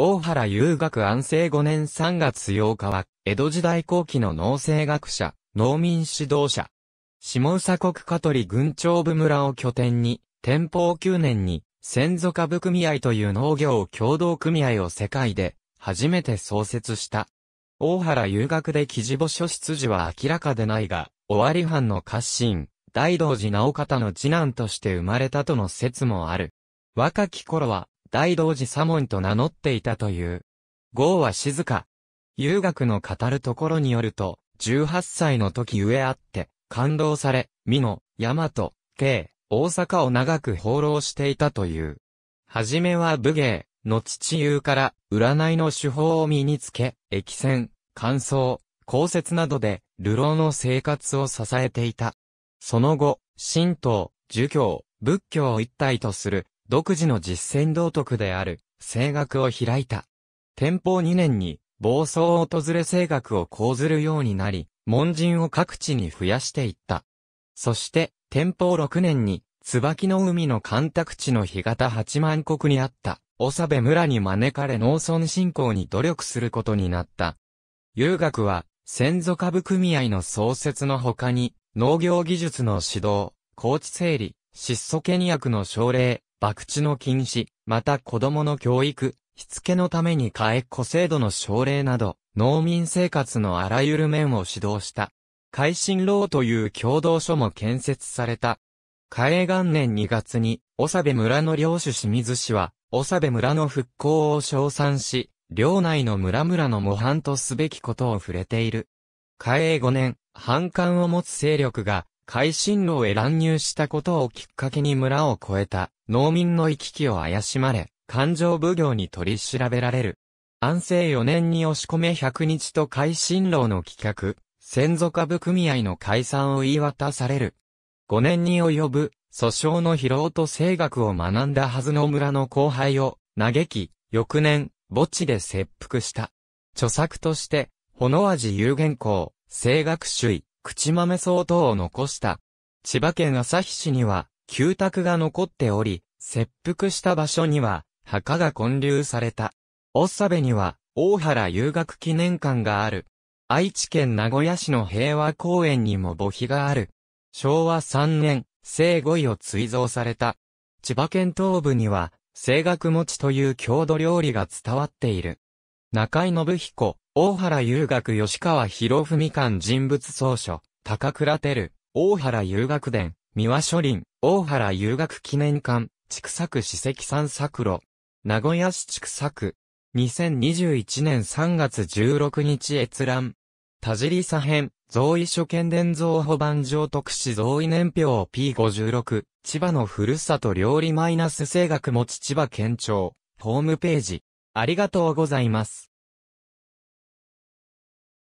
大原遊学安政5年3月8日は、江戸時代後期の農政学者、農民指導者。下佐国香取郡長部村を拠点に、天保9年に、先祖株組合という農業共同組合を世界で、初めて創設した。大原遊学で記事母書出自は明らかでないが、尾張藩の家臣、大道寺直方の次男として生まれたとの説もある。若き頃は、大道寺左門と名乗っていたという。豪は静か。遊学の語るところによると、18歳の時上あって、感動され、美濃、大和、慶、大阪を長く放浪していたという。はじめは武芸、の父友から、占いの手法を身につけ、駅船、乾燥、降雪などで、流浪の生活を支えていた。その後、神道、儒教、仏教を一体とする、独自の実践道徳である、声楽を開いた。天保2年に、暴走を訪れ声楽を講ずるようになり、門人を各地に増やしていった。そして、天保6年に、椿の海の干拓地の干潟八万国にあった、長部村に招かれ農村振興に努力することになった。遊学は、先祖株組合の創設の他に、農業技術の指導、高知整理、質素倹約の奨励、博打の禁止、また子供の教育、しつけのために替えっ子制度の奨励など、農民生活のあらゆる面を指導した。海進楼という共同書も建設された。嘉永元年2月に、長部村の領主清水氏は、長部村の復興を称賛し、領内の村々の模範とすべきことを触れている。嘉永5年、反感を持つ勢力が、海進路へ乱入したことをきっかけに村を越えた農民の行き来を怪しまれ、勘定奉行に取り調べられる。安政4年に押し込め100日と海進路の企画、先祖株組合の解散を言い渡される。5年に及ぶ訴訟の疲労と声楽を学んだはずの村の後輩を嘆き、翌年、墓地で切腹した。著作として、炎味有限公、声楽主義、口豆相当を残した。千葉県旭市には、旧宅が残っており、切腹した場所には、墓が建立された。おっさべには、大原遊学記念館がある。愛知県名古屋市の平和公園にも墓碑がある。昭和3年、生後位を追贈された。千葉県東部には、生学餅という郷土料理が伝わっている。中井信彦、大原遊学吉川博文館人物総書、高倉照、大原遊学殿、三輪書林、大原遊学記念館、畜作史跡散策路、名古屋市畜作、2021年3月16日閲覧、田尻左編、造位書見伝造保番上特使造位年表 P56、千葉のふるさと料理マイナス性学持ち千葉県庁、ホームページ、ありがとうございます。